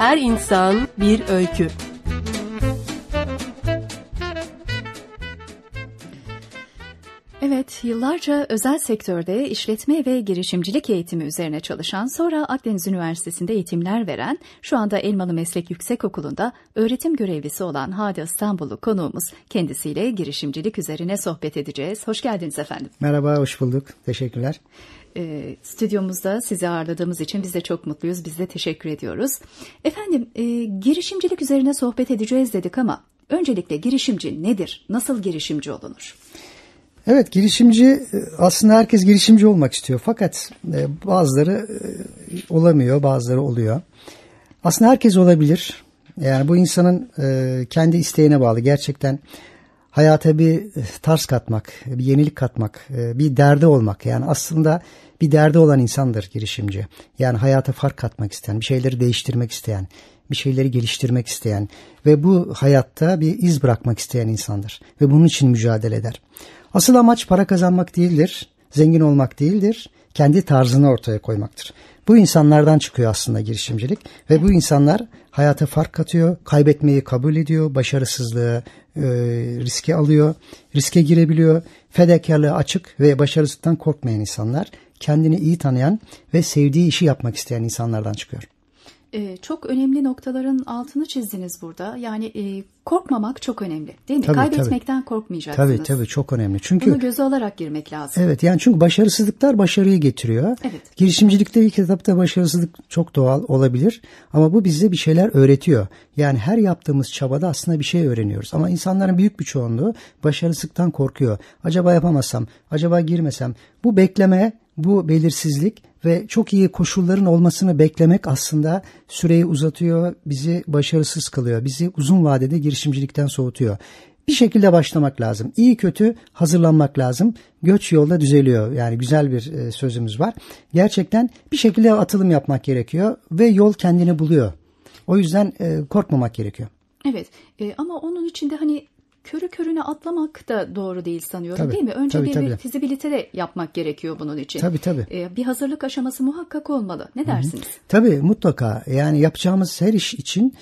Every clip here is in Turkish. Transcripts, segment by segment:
Her insan bir öykü. yıllarca özel sektörde işletme ve girişimcilik eğitimi üzerine çalışan, sonra Akdeniz Üniversitesi'nde eğitimler veren, şu anda Elmalı Meslek Yüksek Okulu'nda öğretim görevlisi olan Hadi İstanbullu konuğumuz. Kendisiyle girişimcilik üzerine sohbet edeceğiz. Hoş geldiniz efendim. Merhaba, hoş bulduk. Teşekkürler. E, stüdyomuzda sizi ağırladığımız için biz de çok mutluyuz. Biz de teşekkür ediyoruz. Efendim, e, girişimcilik üzerine sohbet edeceğiz dedik ama öncelikle girişimci nedir? Nasıl girişimci olunur? Evet girişimci aslında herkes girişimci olmak istiyor fakat e, bazıları e, olamıyor bazıları oluyor. Aslında herkes olabilir. Yani bu insanın e, kendi isteğine bağlı gerçekten hayata bir tarz katmak, bir yenilik katmak, bir derde olmak. Yani aslında bir derde olan insandır girişimci. Yani hayata fark katmak isteyen, bir şeyleri değiştirmek isteyen, bir şeyleri geliştirmek isteyen ve bu hayatta bir iz bırakmak isteyen insandır. Ve bunun için mücadele eder. Asıl amaç para kazanmak değildir, zengin olmak değildir, kendi tarzını ortaya koymaktır. Bu insanlardan çıkıyor aslında girişimcilik ve bu insanlar hayata fark katıyor, kaybetmeyi kabul ediyor, başarısızlığı e, riske alıyor, riske girebiliyor, fedakarlığı açık ve başarısızlıktan korkmayan insanlar, kendini iyi tanıyan ve sevdiği işi yapmak isteyen insanlardan çıkıyor. Ee, çok önemli noktaların altını çizdiniz burada. Yani e, korkmamak çok önemli değil mi? Tabii, Kaybetmekten tabii. korkmayacaksınız. Tabii tabii çok önemli. Çünkü Bunu göze alarak girmek lazım. Evet yani çünkü başarısızlıklar başarıyı getiriyor. Evet. Girişimcilikte ilk etapta başarısızlık çok doğal olabilir ama bu bize bir şeyler öğretiyor. Yani her yaptığımız çabada aslında bir şey öğreniyoruz. Ama insanların büyük bir çoğunluğu başarısızlıktan korkuyor. Acaba yapamazsam, acaba girmesem. Bu bekleme, bu belirsizlik ve çok iyi koşulların olmasını beklemek aslında süreyi uzatıyor, bizi başarısız kılıyor, bizi uzun vadede girişimcilikten soğutuyor. Bir şekilde başlamak lazım. İyi kötü hazırlanmak lazım. Göç yolda düzeliyor. Yani güzel bir e, sözümüz var. Gerçekten bir şekilde atılım yapmak gerekiyor ve yol kendini buluyor. O yüzden e, korkmamak gerekiyor. Evet e, ama onun içinde hani körü körüne atlamak da doğru değil sanıyorum tabii, değil mi? Önce tabii, bir, tabii. bir fizibilite de yapmak gerekiyor bunun için. Tabii tabii. Ee, bir hazırlık aşaması muhakkak olmalı. Ne dersiniz? Hı-hı. Tabii mutlaka. Yani yapacağımız her iş için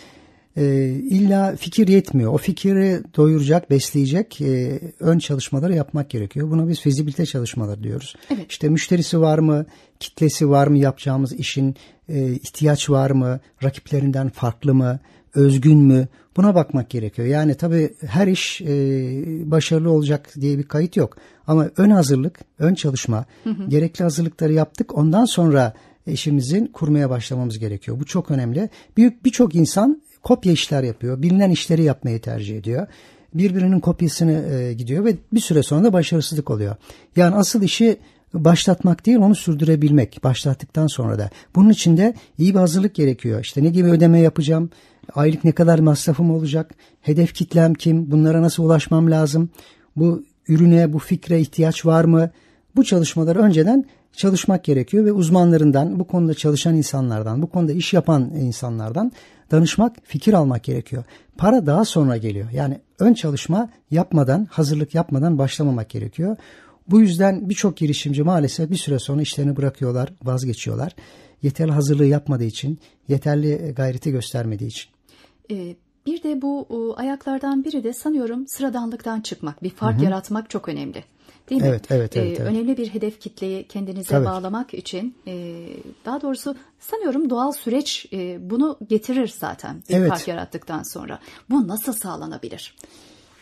e, illa fikir yetmiyor. O fikri doyuracak, besleyecek e, ön çalışmaları yapmak gerekiyor. Buna biz fizibilite çalışmaları diyoruz. Evet. İşte müşterisi var mı, kitlesi var mı yapacağımız işin, e, ihtiyaç var mı, rakiplerinden farklı mı, özgün mü, Buna bakmak gerekiyor. Yani tabii her iş e, başarılı olacak diye bir kayıt yok. Ama ön hazırlık, ön çalışma, hı hı. gerekli hazırlıkları yaptık. Ondan sonra işimizin kurmaya başlamamız gerekiyor. Bu çok önemli. Büyük birçok insan kopya işler yapıyor. Bilinen işleri yapmayı tercih ediyor. Birbirinin kopyasını e, gidiyor ve bir süre sonra da başarısızlık oluyor. Yani asıl işi başlatmak değil onu sürdürebilmek başlattıktan sonra da. Bunun için de iyi bir hazırlık gerekiyor. İşte ne gibi ödeme yapacağım, Aylık ne kadar masrafım olacak? Hedef kitlem kim? Bunlara nasıl ulaşmam lazım? Bu ürüne, bu fikre ihtiyaç var mı? Bu çalışmaları önceden çalışmak gerekiyor ve uzmanlarından, bu konuda çalışan insanlardan, bu konuda iş yapan insanlardan danışmak, fikir almak gerekiyor. Para daha sonra geliyor. Yani ön çalışma yapmadan, hazırlık yapmadan başlamamak gerekiyor. Bu yüzden birçok girişimci maalesef bir süre sonra işlerini bırakıyorlar, vazgeçiyorlar. Yeterli hazırlığı yapmadığı için, yeterli gayreti göstermediği için. E, bir de bu e, ayaklardan biri de sanıyorum sıradanlıktan çıkmak, bir fark Hı-hı. yaratmak çok önemli. Değil mi? Evet, evet, ee, evet, ee, evet. Önemli bir hedef kitleyi kendinize Tabii. bağlamak için, e, daha doğrusu sanıyorum doğal süreç e, bunu getirir zaten bir evet. fark yarattıktan sonra. Bu nasıl sağlanabilir?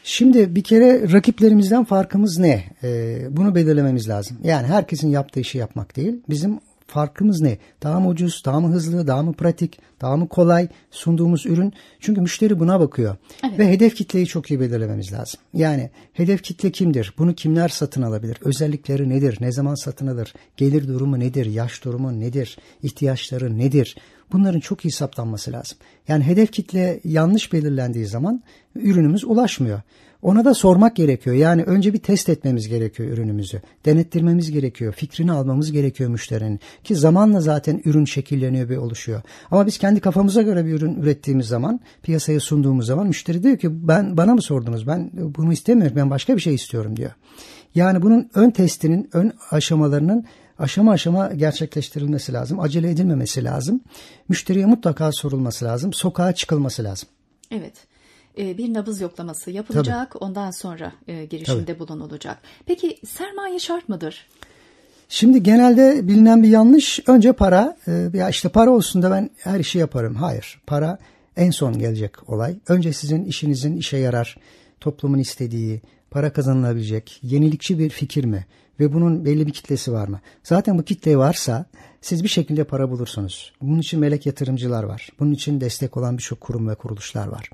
Şimdi bir kere rakiplerimizden farkımız ne? Ee, bunu belirlememiz lazım. Yani herkesin yaptığı işi yapmak değil. Bizim Farkımız ne? Daha mı ucuz, daha mı hızlı, daha mı pratik, daha mı kolay sunduğumuz ürün? Çünkü müşteri buna bakıyor. Evet. Ve hedef kitleyi çok iyi belirlememiz lazım. Yani hedef kitle kimdir? Bunu kimler satın alabilir? Özellikleri nedir? Ne zaman satın alır? Gelir durumu nedir? Yaş durumu nedir? İhtiyaçları nedir? Bunların çok iyi saptanması lazım. Yani hedef kitle yanlış belirlendiği zaman ürünümüz ulaşmıyor. Ona da sormak gerekiyor. Yani önce bir test etmemiz gerekiyor ürünümüzü. Denettirmemiz gerekiyor. Fikrini almamız gerekiyor müşterinin. Ki zamanla zaten ürün şekilleniyor ve oluşuyor. Ama biz kendi kafamıza göre bir ürün ürettiğimiz zaman, piyasaya sunduğumuz zaman müşteri diyor ki ben bana mı sordunuz? Ben bunu istemiyorum. Ben başka bir şey istiyorum diyor. Yani bunun ön testinin, ön aşamalarının aşama aşama gerçekleştirilmesi lazım. Acele edilmemesi lazım. Müşteriye mutlaka sorulması lazım. Sokağa çıkılması lazım. Evet. E, bir nabız yoklaması yapılacak. Tabii. Ondan sonra e, girişimde Tabii. bulunulacak. Peki sermaye şart mıdır? Şimdi genelde bilinen bir yanlış önce para e, ya işte para olsun da ben her işi yaparım. Hayır para en son gelecek olay. Önce sizin işinizin işe yarar toplumun istediği para kazanılabilecek yenilikçi bir fikir mi? Ve bunun belli bir kitlesi var mı? Zaten bu kitle varsa siz bir şekilde para bulursunuz. Bunun için melek yatırımcılar var. Bunun için destek olan birçok kurum ve kuruluşlar var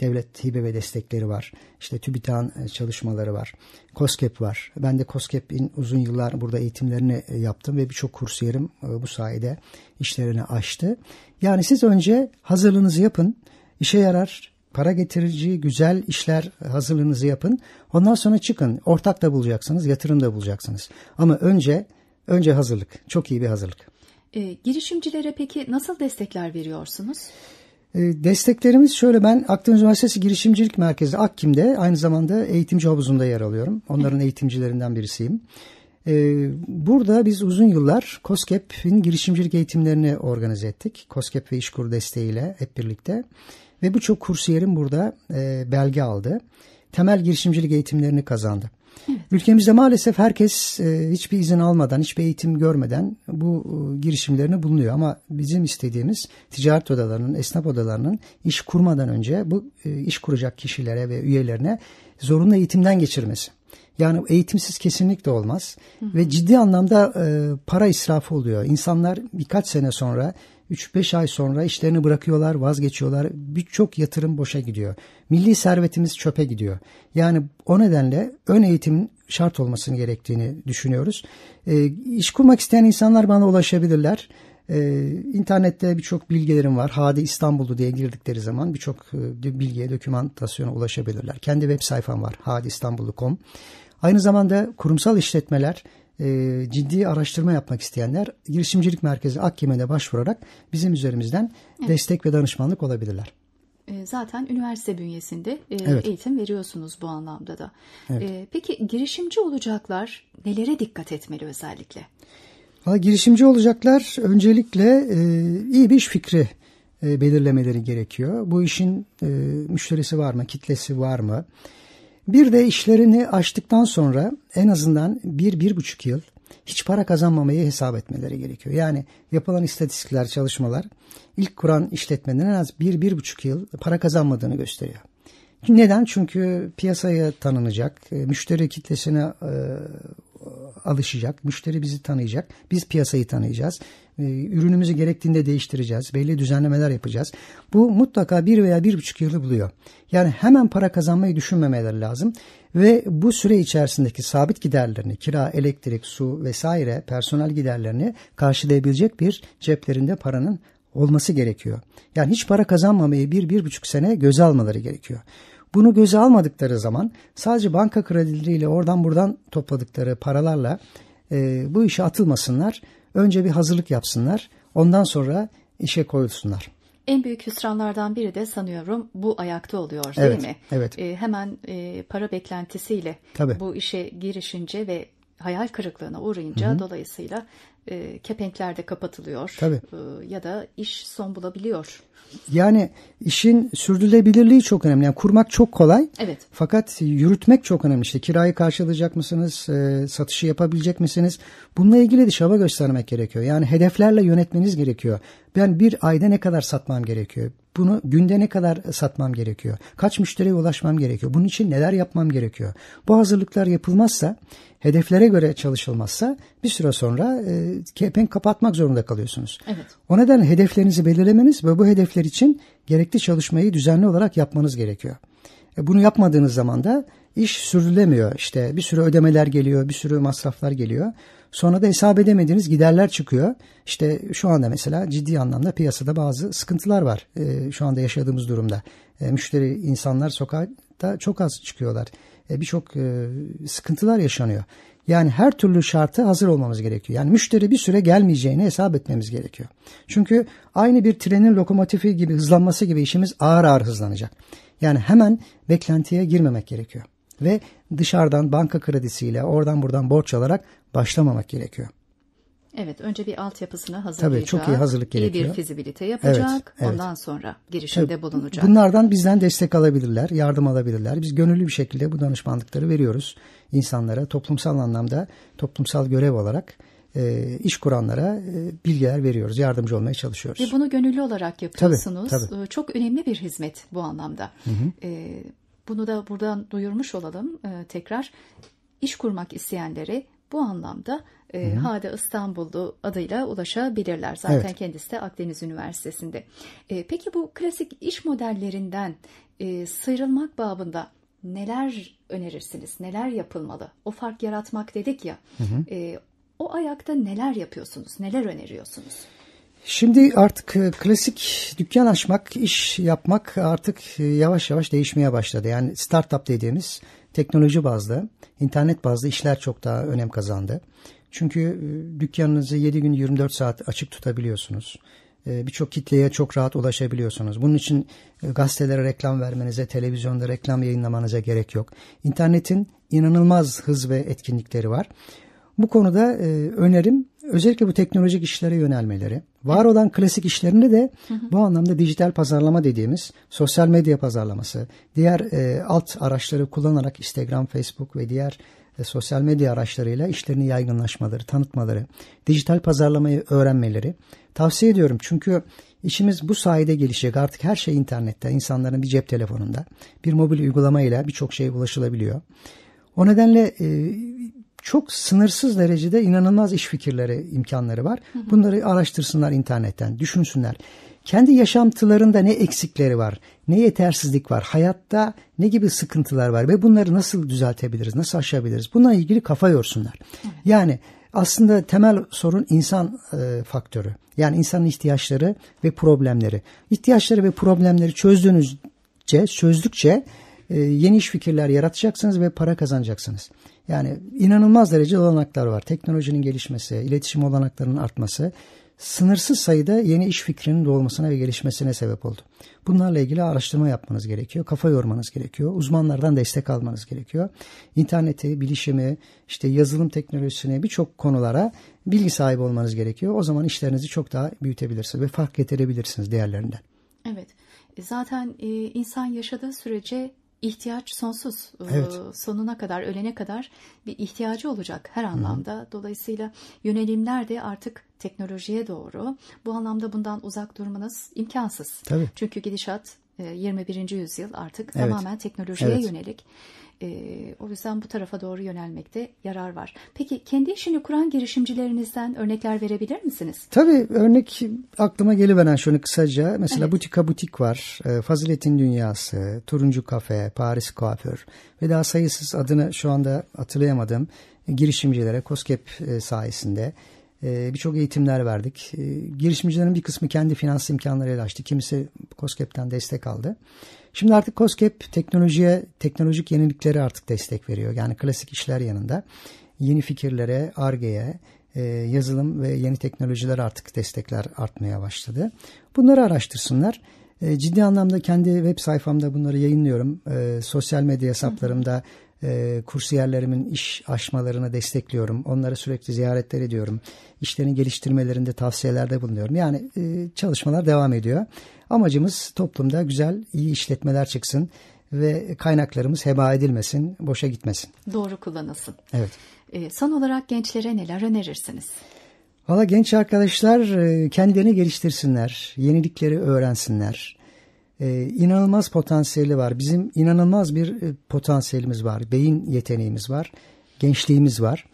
devlet hibe ve destekleri var. İşte TÜBİTAK'ın e, çalışmaları var. COSGAP var. Ben de COSGAP'in uzun yıllar burada eğitimlerini e, yaptım ve birçok kurs yerim e, bu sayede işlerini açtı. Yani siz önce hazırlığınızı yapın. İşe yarar, para getirici güzel işler hazırlığınızı yapın. Ondan sonra çıkın. Ortak da bulacaksınız, yatırım da bulacaksınız. Ama önce önce hazırlık. Çok iyi bir hazırlık. E, girişimcilere peki nasıl destekler veriyorsunuz? Ee, desteklerimiz şöyle ben Akdeniz Üniversitesi Girişimcilik Merkezi Akkim'de aynı zamanda eğitimci havuzunda yer alıyorum. Onların eğitimcilerinden birisiyim. Ee, burada biz uzun yıllar COSGAP'in girişimcilik eğitimlerini organize ettik. COSGAP ve İşkur desteğiyle hep birlikte. Ve birçok kursiyerim burada e, belge aldı. Temel girişimcilik eğitimlerini kazandı. Evet. Ülkemizde maalesef herkes e, hiçbir izin almadan, hiçbir eğitim görmeden bu e, girişimlerine bulunuyor. Ama bizim istediğimiz ticaret odalarının, esnaf odalarının iş kurmadan önce bu e, iş kuracak kişilere ve üyelerine zorunlu eğitimden geçirmesi. Yani eğitimsiz kesinlikle olmaz hı hı. ve ciddi anlamda e, para israfı oluyor. İnsanlar birkaç sene sonra 3-5 ay sonra işlerini bırakıyorlar, vazgeçiyorlar. Birçok yatırım boşa gidiyor. Milli servetimiz çöpe gidiyor. Yani o nedenle ön eğitimin şart olmasını gerektiğini düşünüyoruz. E, iş kurmak isteyen insanlar bana ulaşabilirler. Ee, internette birçok bilgilerim var. Hadi İstanbul'u diye girdikleri zaman birçok e, bilgiye, dokümantasyona ulaşabilirler. Kendi web sayfam var hadiistanbullu.com. Aynı zamanda kurumsal işletmeler e, ciddi araştırma yapmak isteyenler girişimcilik merkezi Akkime'de başvurarak bizim üzerimizden evet. destek ve danışmanlık olabilirler. E, zaten üniversite bünyesinde e, evet. eğitim veriyorsunuz bu anlamda da. Evet. E, peki girişimci olacaklar nelere dikkat etmeli özellikle? Valla girişimci olacaklar öncelikle iyi bir iş fikri belirlemeleri gerekiyor. Bu işin müşterisi var mı, kitlesi var mı? Bir de işlerini açtıktan sonra en azından bir, bir buçuk yıl hiç para kazanmamayı hesap etmeleri gerekiyor. Yani yapılan istatistikler, çalışmalar ilk kuran işletmenin en az bir, bir buçuk yıl para kazanmadığını gösteriyor. Neden? Çünkü piyasaya tanınacak, e, müşteri kitlesine e, alışacak, müşteri bizi tanıyacak, biz piyasayı tanıyacağız, e, ürünümüzü gerektiğinde değiştireceğiz, belli düzenlemeler yapacağız. Bu mutlaka bir veya bir buçuk yılı buluyor. Yani hemen para kazanmayı düşünmemeleri lazım ve bu süre içerisindeki sabit giderlerini, kira, elektrik, su vesaire personel giderlerini karşılayabilecek bir ceplerinde paranın olması gerekiyor. Yani hiç para kazanmamayı bir, bir buçuk sene göze almaları gerekiyor. Bunu göze almadıkları zaman sadece banka kredileriyle oradan buradan topladıkları paralarla e, bu işe atılmasınlar. Önce bir hazırlık yapsınlar. Ondan sonra işe koyulsunlar. En büyük hüsranlardan biri de sanıyorum bu ayakta oluyor değil evet, mi? Evet. E, hemen e, para beklentisiyle Tabii. bu işe girişince ve hayal kırıklığına uğrayınca Hı-hı. dolayısıyla e, kepenkler kapatılıyor Tabii. E, ya da iş son bulabiliyor. Yani işin sürdürülebilirliği çok önemli. Yani kurmak çok kolay. Evet. Fakat yürütmek çok önemli. İşte kirayı karşılayacak mısınız? E, satışı yapabilecek misiniz? Bununla ilgili de şaba göstermek gerekiyor. Yani hedeflerle yönetmeniz gerekiyor. Ben bir ayda ne kadar satmam gerekiyor? Bunu günde ne kadar satmam gerekiyor? Kaç müşteriye ulaşmam gerekiyor? Bunun için neler yapmam gerekiyor? Bu hazırlıklar yapılmazsa, hedeflere göre çalışılmazsa bir süre sonra e, kepenk kapatmak zorunda kalıyorsunuz. Evet. O nedenle hedeflerinizi belirlemeniz ve bu hedefler için gerekli çalışmayı düzenli olarak yapmanız gerekiyor. E, bunu yapmadığınız zaman da iş sürdürülemiyor. İşte bir sürü ödemeler geliyor, bir sürü masraflar geliyor. Sonra da hesap edemediğiniz giderler çıkıyor. İşte şu anda mesela ciddi anlamda piyasada bazı sıkıntılar var e, şu anda yaşadığımız durumda. E, müşteri, insanlar sokakta çok az çıkıyorlar. E, Birçok e, sıkıntılar yaşanıyor. Yani her türlü şartı hazır olmamız gerekiyor. Yani müşteri bir süre gelmeyeceğini hesap etmemiz gerekiyor. Çünkü aynı bir trenin lokomotifi gibi hızlanması gibi işimiz ağır ağır hızlanacak. Yani hemen beklentiye girmemek gerekiyor. Ve dışarıdan banka kredisiyle oradan buradan borç alarak başlamamak gerekiyor. Evet önce bir altyapısını hazırlayacak. Tabii çok iyi hazırlık gerekiyor. İyi bir fizibilite yapacak. Evet, evet. Ondan sonra girişimde evet, bulunacak. Bunlardan bizden destek alabilirler, yardım alabilirler. Biz gönüllü bir şekilde bu danışmanlıkları veriyoruz insanlara. Toplumsal anlamda toplumsal görev olarak e, iş kuranlara e, bilgiler veriyoruz, yardımcı olmaya çalışıyoruz. Ve bunu gönüllü olarak yapıyorsunuz. Tabii, tabii. Ee, çok önemli bir hizmet bu anlamda. Hı hı. E, bunu da buradan duyurmuş olalım e, tekrar. İş kurmak isteyenleri. Bu anlamda e, Hade İstanbullu adıyla ulaşabilirler. Zaten evet. kendisi de Akdeniz Üniversitesi'nde. E, peki bu klasik iş modellerinden e, sıyrılmak babında neler önerirsiniz? Neler yapılmalı? O fark yaratmak dedik ya. Hı hı. E, o ayakta neler yapıyorsunuz? Neler öneriyorsunuz? Şimdi artık e, klasik dükkan açmak, iş yapmak artık e, yavaş yavaş değişmeye başladı. Yani startup dediğimiz teknoloji bazlı, internet bazlı işler çok daha önem kazandı. Çünkü e, dükkanınızı 7 gün 24 saat açık tutabiliyorsunuz. E, birçok kitleye çok rahat ulaşabiliyorsunuz. Bunun için e, gazetelere reklam vermenize, televizyonda reklam yayınlamanıza gerek yok. İnternetin inanılmaz hız ve etkinlikleri var. Bu konuda önerim özellikle bu teknolojik işlere yönelmeleri, var olan klasik işlerini de bu anlamda dijital pazarlama dediğimiz sosyal medya pazarlaması, diğer e, alt araçları kullanarak Instagram, Facebook ve diğer e, sosyal medya araçlarıyla işlerini yaygınlaşmaları, tanıtmaları, dijital pazarlamayı öğrenmeleri tavsiye ediyorum. Çünkü işimiz bu sayede gelişecek. Artık her şey internette, insanların bir cep telefonunda, bir mobil uygulamayla birçok şeye ulaşılabiliyor. O nedenle e, çok sınırsız derecede inanılmaz iş fikirleri, imkanları var. Bunları araştırsınlar internetten, düşünsünler. Kendi yaşantılarında ne eksikleri var, ne yetersizlik var, hayatta ne gibi sıkıntılar var ve bunları nasıl düzeltebiliriz, nasıl aşabiliriz? Bununla ilgili kafa yorsunlar. Yani aslında temel sorun insan e, faktörü. Yani insanın ihtiyaçları ve problemleri. İhtiyaçları ve problemleri çözdüğünüzce, çözdükçe e, yeni iş fikirler yaratacaksınız ve para kazanacaksınız. Yani inanılmaz derece olanaklar var. Teknolojinin gelişmesi, iletişim olanaklarının artması sınırsız sayıda yeni iş fikrinin doğmasına ve gelişmesine sebep oldu. Bunlarla ilgili araştırma yapmanız gerekiyor, kafa yormanız gerekiyor, uzmanlardan destek almanız gerekiyor. İnterneti, bilişimi, işte yazılım teknolojisini birçok konulara bilgi sahibi olmanız gerekiyor. O zaman işlerinizi çok daha büyütebilirsiniz ve fark getirebilirsiniz diğerlerinden. Evet, e, zaten e, insan yaşadığı sürece ihtiyaç sonsuz. Ee, evet. Sonuna kadar, ölene kadar bir ihtiyacı olacak her anlamda. Hı. Dolayısıyla yönelimler de artık teknolojiye doğru. Bu anlamda bundan uzak durmanız imkansız. Tabii. Çünkü gidişat 21. E, yüzyıl artık evet. tamamen teknolojiye evet. yönelik. E, o yüzden bu tarafa doğru yönelmekte yarar var. Peki kendi işini kuran girişimcilerinizden örnekler verebilir misiniz? Tabii örnek aklıma geliveren şunu kısaca. Mesela evet. Butika Butik var, e, Faziletin Dünyası, Turuncu Kafe, Paris Kuaför ve daha sayısız adını şu anda hatırlayamadım girişimcilere COSGAP e, sayesinde ee, birçok eğitimler verdik. Ee, girişimcilerin bir kısmı kendi finans imkanlarıyla açtı. Kimisi COSGAP'ten destek aldı. Şimdi artık COSGAP teknolojiye, teknolojik yeniliklere artık destek veriyor. Yani klasik işler yanında yeni fikirlere, ARGE'ye, e, yazılım ve yeni teknolojiler artık destekler artmaya başladı. Bunları araştırsınlar. E, ciddi anlamda kendi web sayfamda bunları yayınlıyorum. E, sosyal medya hesaplarımda Hı e, kursiyerlerimin iş aşmalarını destekliyorum. Onları sürekli ziyaretler ediyorum. İşlerin geliştirmelerinde tavsiyelerde bulunuyorum. Yani e, çalışmalar devam ediyor. Amacımız toplumda güzel, iyi işletmeler çıksın ve kaynaklarımız heba edilmesin, boşa gitmesin. Doğru kullanılsın. Evet. E, son olarak gençlere neler önerirsiniz? Valla genç arkadaşlar e, kendilerini geliştirsinler, yenilikleri öğrensinler e, inanılmaz potansiyeli var. Bizim inanılmaz bir e, potansiyelimiz var. Beyin yeteneğimiz var. Gençliğimiz var.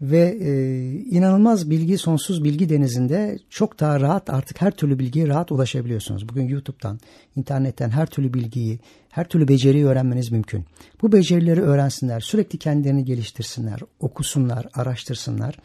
Ve e, inanılmaz bilgi, sonsuz bilgi denizinde çok daha rahat artık her türlü bilgiye rahat ulaşabiliyorsunuz. Bugün YouTube'dan, internetten her türlü bilgiyi, her türlü beceriyi öğrenmeniz mümkün. Bu becerileri öğrensinler, sürekli kendilerini geliştirsinler, okusunlar, araştırsınlar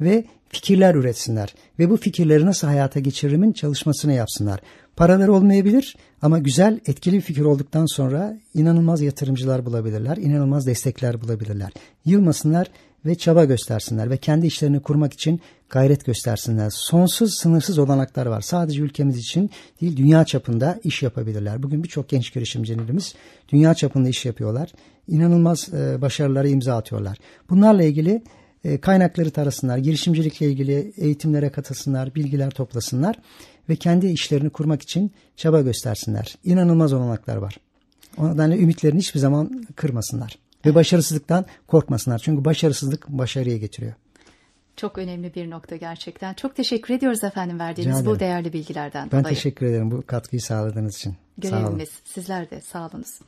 ve fikirler üretsinler ve bu fikirleri nasıl hayata geçirimin çalışmasını yapsınlar. Paralar olmayabilir ama güzel, etkili bir fikir olduktan sonra inanılmaz yatırımcılar bulabilirler, inanılmaz destekler bulabilirler. Yılmasınlar ve çaba göstersinler ve kendi işlerini kurmak için gayret göstersinler. Sonsuz, sınırsız olanaklar var. Sadece ülkemiz için değil, dünya çapında iş yapabilirler. Bugün birçok genç girişimcilerimiz dünya çapında iş yapıyorlar. İnanılmaz e, başarılara imza atıyorlar. Bunlarla ilgili e, kaynakları tarasınlar, girişimcilikle ilgili eğitimlere katılsınlar, bilgiler toplasınlar ve kendi işlerini kurmak için çaba göstersinler. İnanılmaz olanaklar var. O nedenle ümitlerini hiçbir zaman kırmasınlar. Ve başarısızlıktan korkmasınlar. Çünkü başarısızlık başarıya getiriyor. Çok önemli bir nokta gerçekten. Çok teşekkür ediyoruz efendim verdiğiniz bu değerli bilgilerden ben dolayı. Ben teşekkür ederim bu katkıyı sağladığınız için. Görevimiz sizler de sağolunuz.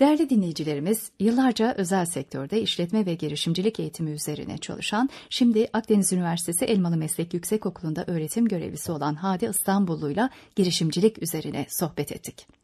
Değerli dinleyicilerimiz yıllarca özel sektörde işletme ve girişimcilik eğitimi üzerine çalışan şimdi Akdeniz Üniversitesi Elmalı Meslek Yüksekokulu'nda öğretim görevlisi olan Hadi İstanbullu'yla girişimcilik üzerine sohbet ettik.